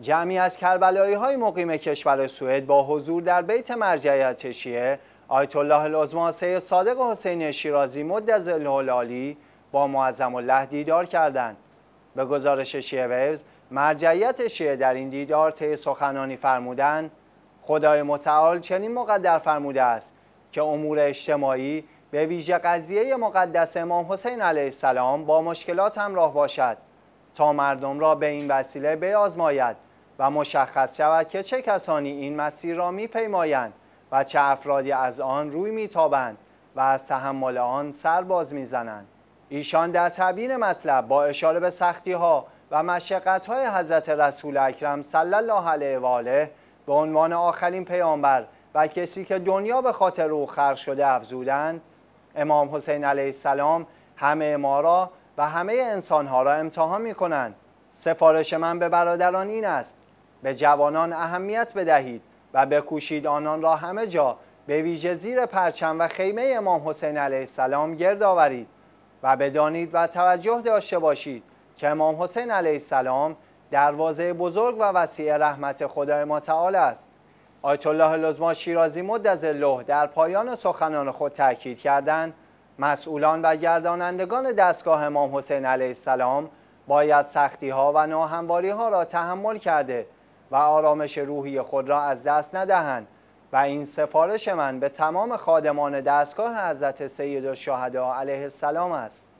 جمعی از کربلایی های مقیم کشور سوئد با حضور در بیت مرجعیت شیعه آیت الله العظما سید صادق حسین شیرازی مد الهلالی با معظم الله دیدار کردند به گزارش شیعه ویوز مرجعیت شیعه در این دیدار طی سخنانی فرمودند خدای متعال چنین مقدر فرموده است که امور اجتماعی به ویژه قضیه مقدس امام حسین علیه السلام با مشکلات همراه باشد تا مردم را به این وسیله بیازماید و مشخص شود که چه کسانی این مسیر را میپیمایند و چه افرادی از آن روی میتابند و از تحمل آن سر باز میزنند ایشان در تبیین مطلب با اشاره به سختی ها و مشقت های حضرت رسول اکرم صلی الله علیه و آله به عنوان آخرین پیامبر و کسی که دنیا به خاطر او خلق شده افزودند امام حسین علیه السلام همه ما را و همه انسانها را امتحان می کنند سفارش من به برادران این است به جوانان اهمیت بدهید و بکوشید آنان را همه جا به ویژه زیر پرچم و خیمه امام حسین علیه السلام گرد آورید و بدانید و توجه داشته باشید که امام حسین علیه السلام دروازه بزرگ و وسیع رحمت خدای ما تعالی است آیت الله لزما شیرازی مدز الله در پایان سخنان خود تاکید کردند مسئولان و گردانندگان دستگاه امام حسین علیه السلام باید سختی ها و ناهمواری ها را تحمل کرده و آرامش روحی خود را از دست ندهند و این سفارش من به تمام خادمان دستگاه حضرت سید الشهدا علیه السلام است